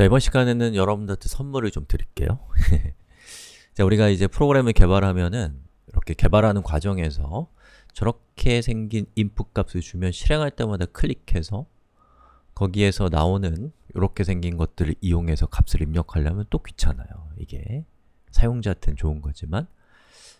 자, 이번 시간에는 여러분들한테 선물을 좀 드릴게요 자, 우리가 이제 프로그램을 개발하면은 이렇게 개발하는 과정에서 저렇게 생긴 인풋 값을 주면 실행할 때마다 클릭해서 거기에서 나오는 이렇게 생긴 것들을 이용해서 값을 입력하려면 또 귀찮아요. 이게 사용자한테는 좋은 거지만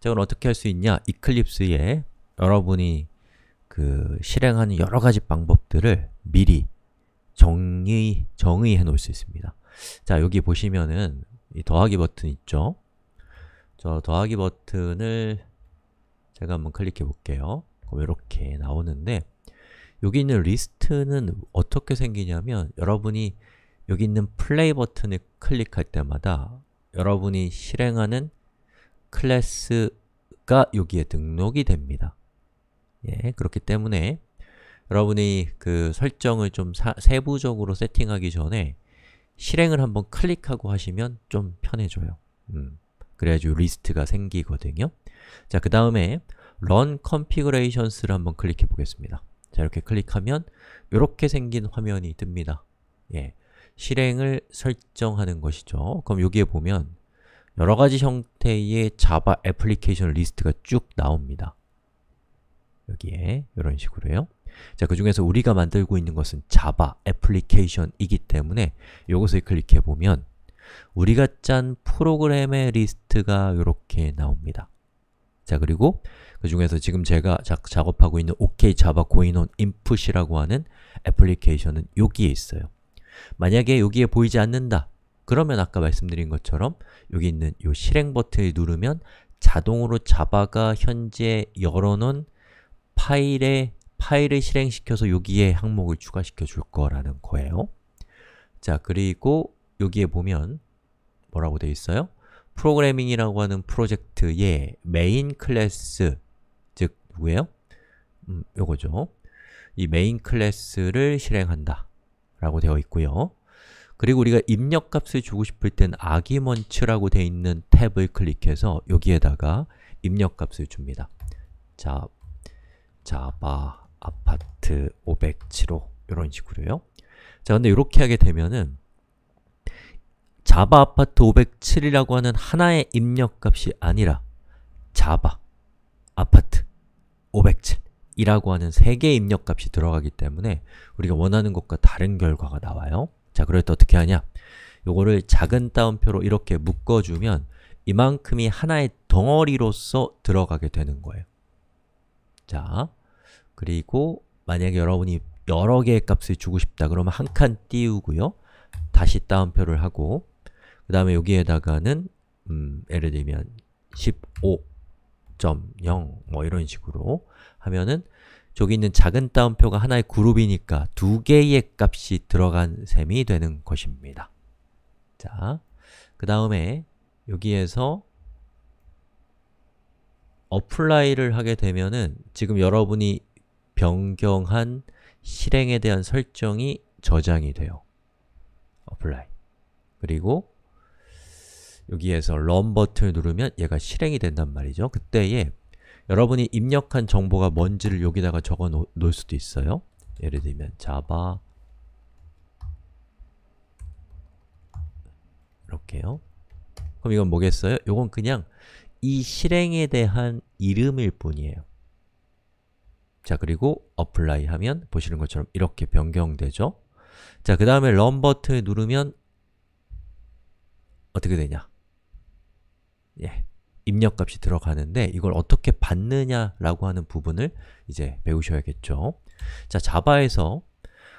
자, 그럼 어떻게 할 수 있냐? 이클립스에 여러분이 그 실행하는 여러 가지 방법들을 미리 정의, 정의해 놓을 수 있습니다. 자, 여기 보시면은 이 더하기 버튼 있죠? 저 더하기 버튼을 제가 한번 클릭해 볼게요. 그럼 이렇게 나오는데 여기 있는 리스트는 어떻게 생기냐면 여러분이 여기 있는 플레이 버튼을 클릭할 때마다 여러분이 실행하는 클래스가 여기에 등록이 됩니다. 예, 그렇기 때문에 여러분이 그 설정을 좀 사, 세부적으로 세팅하기 전에 실행을 한번 클릭하고 하시면 좀 편해져요. 음, 그래야지 리스트가 생기거든요. 자, 그 다음에 run configurations를 한번 클릭해 보겠습니다. 자, 이렇게 클릭하면 이렇게 생긴 화면이 뜹니다. 예, 실행을 설정하는 것이죠. 그럼 여기에 보면 여러 가지 형태의 자바 애플리케이션 리스트가 쭉 나옵니다. 여기에 이런 식으로요. 자, 그 중에서 우리가 만들고 있는 것은 자바 애플리케이션이기 때문에 이것을 클릭해보면 우리가 짠 프로그램의 리스트가 이렇게 나옵니다. 자, 그리고 그 중에서 지금 제가 자, 작업하고 있는 OK Java c o i n 자바 고인원 인풋이라고 하는 애플리케이션은 여기에 있어요. 만약에 여기에 보이지 않는다 그러면 아까 말씀드린 것처럼 여기 있는 이 실행 버튼을 누르면 자동으로 자바가 현재 열어놓은 파일의 파일을 실행시켜서 여기에 항목을 추가시켜 줄 거라는 거예요. 자, 그리고 여기에 보면 뭐라고 되어 있어요? 프로그래밍이라고 하는 프로젝트의 메인 클래스 즉, 누구예요? 음, 요거죠. 이 메인 클래스를 실행한다 라고 되어 있고요. 그리고 우리가 입력값을 주고 싶을 땐 아기먼츠라고 되어 있는 탭을 클릭해서 여기에다가 입력값을 줍니다. 자, 자바 아파트 507호 이런 식으로요. 자, 근데 이렇게 하게 되면은 자바 아파트 507이라고 하는 하나의 입력값이 아니라 자바 아파트 507이라고 하는 세 개의 입력값이 들어가기 때문에 우리가 원하는 것과 다른 결과가 나와요. 자, 그럴 때 어떻게 하냐? 요거를 작은 따옴표로 이렇게 묶어주면 이만큼이 하나의 덩어리로서 들어가게 되는 거예요. 자, 그리고 만약에 여러분이 여러 개의 값을 주고 싶다 그러면 한 칸 띄우고요. 다시 따옴표를 하고 그 다음에 여기에다가는 음, 예를 들면 15.0 뭐 이런 식으로 하면은 저기 있는 작은 따옴표가 하나의 그룹이니까 두 개의 값이 들어간 셈이 되는 것입니다. 자, 그 다음에 여기에서 어플라이를 하게 되면은 지금 여러분이 변경한 실행에 대한 설정이 저장이 돼요. apply. 그리고 여기에서 run 버튼을 누르면 얘가 실행이 된단 말이죠. 그때에 여러분이 입력한 정보가 뭔지를 여기다가 적어 놓을 수도 있어요. 예를 들면 java 이렇게요. 그럼 이건 뭐겠어요? 이건 그냥 이 실행에 대한 이름일 뿐이에요. 자, 그리고 apply 하면 보시는 것처럼 이렇게 변경되죠? 자, 그 다음에 run 버튼 누르면 어떻게 되냐? 예, 입력값이 들어가는데 이걸 어떻게 받느냐라고 하는 부분을 이제 배우셔야겠죠. 자, 자바에서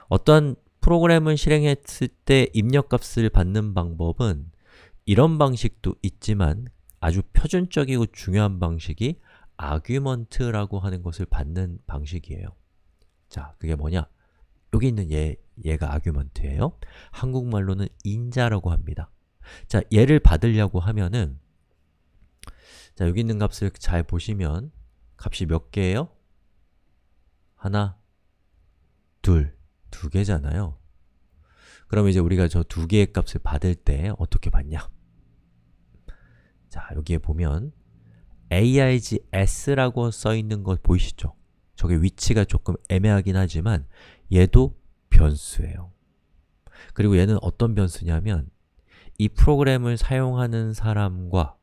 어떠한 프로그램을 실행했을 때 입력값을 받는 방법은 이런 방식도 있지만 아주 표준적이고 중요한 방식이 argument라고 하는 것을 받는 방식이에요. 자, 그게 뭐냐? 여기 있는 얘, 얘가 argument예요. 한국말로는 인자라고 합니다. 자, 얘를 받으려고 하면은 자, 여기 있는 값을 잘 보시면 값이 몇 개예요? 하나, 둘, 두 개잖아요. 그럼 이제 우리가 저 두 개의 값을 받을 때 어떻게 받냐? 자, 여기에 보면 AIGS라고 써 있는 것 보이시죠? 저게 위치가 조금 애매하긴 하지만 얘도 변수예요. 그리고 얘는 어떤 변수냐면 이 프로그램을 사용하는 사람과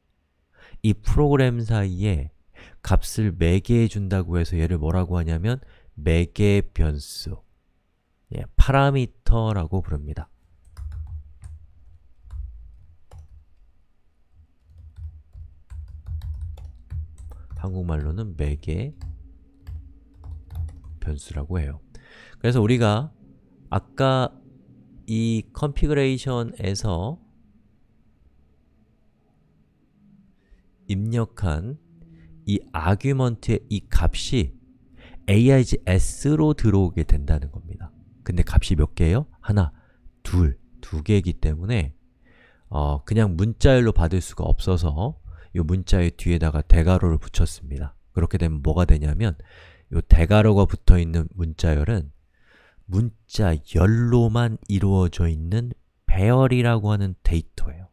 이 프로그램 사이에 값을 매개해 준다고 해서 얘를 뭐라고 하냐면 매개 변수 예, 파라미터라고 부릅니다. 한국말로는 맥의 변수라고 해요. 그래서 우리가 아까 이 컨피그레이션에서 입력한 이 아규먼트의 이 값이 a i g s 로 들어오게 된다는 겁니다. 근데 값이 몇 개예요? 하나, 둘, 두 개이기 때문에 어, 그냥 문자열로 받을 수가 없어서 이 문자의 뒤에다가 대괄호를 붙였습니다. 그렇게 되면 뭐가 되냐면 이 대괄호가 붙어 있는 문자열은 문자열로만 이루어져 있는 배열이라고 하는 데이터예요.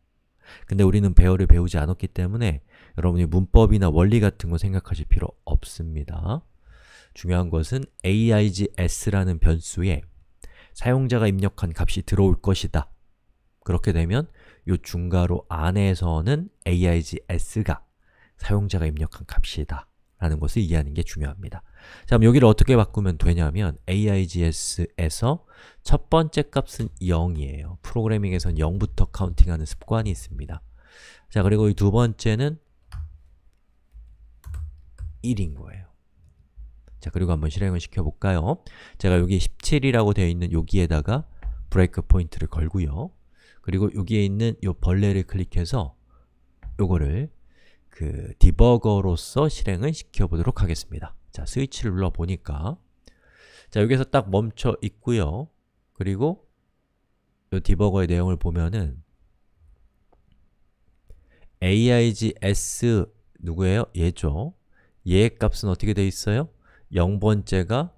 근데 우리는 배열을 배우지 않았기 때문에 여러분이 문법이나 원리 같은 거 생각하실 필요 없습니다. 중요한 것은 aigs라는 변수에 사용자가 입력한 값이 들어올 것이다. 그렇게 되면 이 중괄호 안에서는 aigS가 사용자가 입력한 값이다 라는 것을 이해하는 게 중요합니다. 자, 그럼 여기를 어떻게 바꾸면 되냐면 aigs에서 첫 번째 값은 0이에요. 프로그래밍에선 0부터 카운팅하는 습관이 있습니다. 자, 그리고 이 두 번째는 1인 거예요. 자, 그리고 한번 실행을 시켜볼까요? 제가 여기 17이라고 되어 있는 여기에다가 브레이크 포인트를 걸고요. 그리고 여기에 있는 이 벌레를 클릭해서 요거를 그 디버거로서 실행을 시켜보도록 하겠습니다. 자, 스위치를 눌러보니까 자, 여기서 딱 멈춰 있고요. 그리고 이 디버거의 내용을 보면은 aigs 누구예요? 얘죠. 얘의 값은 어떻게 되어 있어요? 0번째가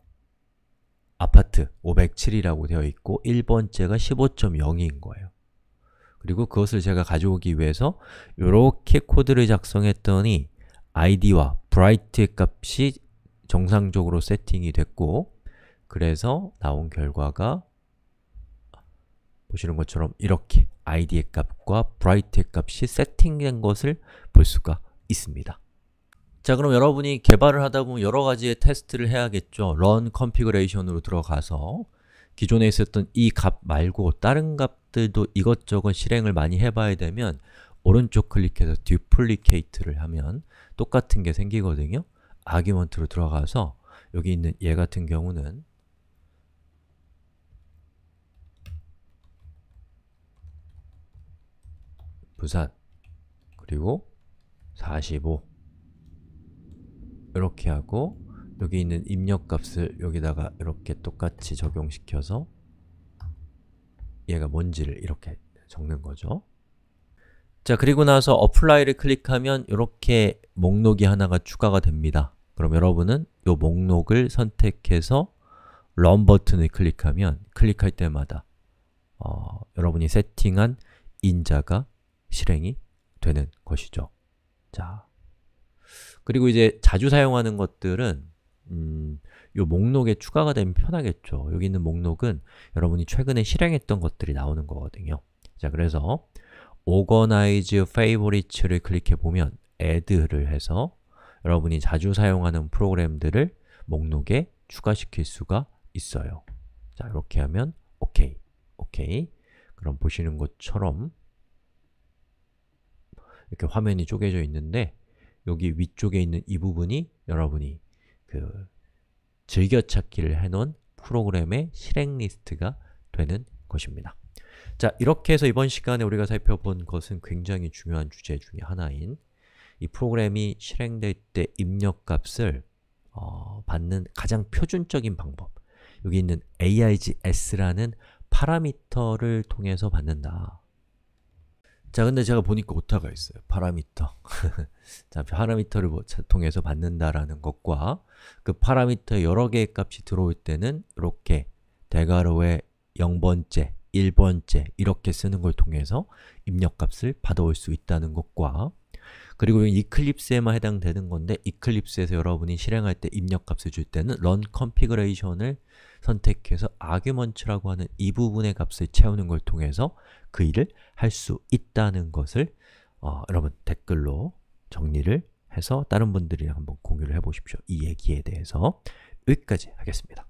아파트 507이라고 되어 있고 1번째가 15.0인 거예요. 그리고 그것을 제가 가져오기 위해서 이렇게 코드를 작성했더니 id와 bright의 값이 정상적으로 세팅이 됐고 그래서 나온 결과가 보시는 것처럼 이렇게 id의 값과 bright의 값이 세팅된 것을 볼 수가 있습니다. 자 그럼 여러분이 개발을 하다 보면 여러 가지의 테스트를 해야겠죠. run configuration으로 들어가서 기존에 있었던 이 값 말고 다른 값들도 이것저것 실행을 많이 해봐야 되면 오른쪽 클릭해서 듀플리케이트를 하면 똑같은 게 생기거든요. 아규먼트로 들어가서 여기 있는 얘 같은 경우는 부산 그리고 45 이렇게 하고 여기 있는 입력값을 여기다가 이렇게 똑같이 적용시켜서 얘가 뭔지를 이렇게 적는 거죠. 자, 그리고 나서 어플라이를 클릭하면 이렇게 목록이 하나가 추가가 됩니다. 그럼 여러분은 이 목록을 선택해서 run 버튼을 클릭하면 클릭할 때마다 어, 여러분이 세팅한 인자가 실행이 되는 것이죠. 자, 그리고 이제 자주 사용하는 것들은 음, 요 목록에 추가가 되면 편하겠죠. 여기 있는 목록은 여러분이 최근에 실행했던 것들이 나오는 거거든요. 자, 그래서 organize favorite를 클릭해 보면 add를 해서 여러분이 자주 사용하는 프로그램들을 목록에 추가시킬 수가 있어요. 자, 이렇게 하면 오케이. 오케이. 그럼 보시는 것처럼 이렇게 화면이 쪼개져 있는데 여기 위쪽에 있는 이 부분이 여러분이 그 즐겨찾기를 해놓은 프로그램의 실행 리스트가 되는 것입니다. 자, 이렇게 해서 이번 시간에 우리가 살펴본 것은 굉장히 중요한 주제 중의 하나인 이 프로그램이 실행될 때 입력값을 어, 받는 가장 표준적인 방법 여기 있는 aigs라는 파라미터를 통해서 받는다 자, 근데 제가 보니까 오타가 있어요. 파라미터. 자, 파라미터를 뭐 통해서 받는다라는 것과 그 파라미터 여러 개의 값이 들어올 때는 이렇게 대괄호의 0번째, 1번째 이렇게 쓰는 걸 통해서 입력값을 받아올 수 있다는 것과 그리고 이클립스에만 해당되는 건데 이클립스에서 여러분이 실행할 때 입력값을 줄 때는 run configuration을 선택해서 argument라고 하는 이 부분의 값을 채우는 걸 통해서 그 일을 할 수 있다는 것을 어, 여러분 댓글로 정리를 해서 다른 분들이랑 한번 공유를 해보십시오. 이 얘기에 대해서 여기까지 하겠습니다.